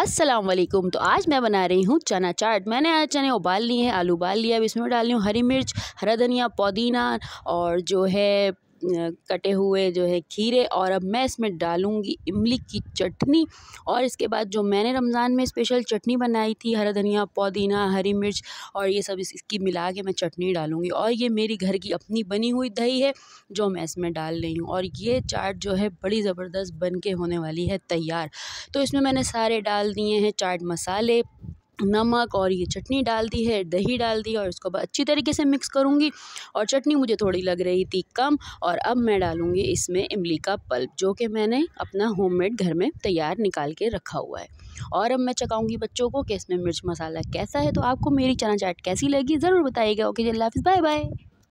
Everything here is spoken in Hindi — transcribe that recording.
अस्सलाम वालेकुम तो आज मैं बना रही हूँ चना चाट मैंने आज चने उबाल लिए हैं आलू उबाल लिया अब इसमें डाल रही हूँ हरी मिर्च हरा धनिया पुदीना और जो है कटे हुए जो है खीरे और अब मैं इसमें डालूंगी इमली की चटनी और इसके बाद जो मैंने रमज़ान में स्पेशल चटनी बनाई थी हरा धनिया पुदीना हरी मिर्च और ये सब इसकी मिला के मैं चटनी डालूँगी और ये मेरी घर की अपनी बनी हुई दही है जो मैं इसमें डाल रही हूँ और ये चाट जो है बड़ी ज़बरदस्त बन के होने वाली है तैयार तो इसमें मैंने सारे डाल दिए हैं चाट मसाले नमक और ये चटनी डाल दी है दही डाल दी और इसको अच्छी तरीके से मिक्स करूँगी और चटनी मुझे थोड़ी लग रही थी कम और अब मैं डालूँगी इसमें इमली का पल्प जो कि मैंने अपना होममेड घर में तैयार निकाल के रखा हुआ है और अब मैं चकाऊँगी बच्चों को कि इसमें मिर्च मसाला कैसा है तो आपको मेरी चना चाट कैसी लगी ज़रूर बताइएगा ओके जी हाफिज़ बाय बाय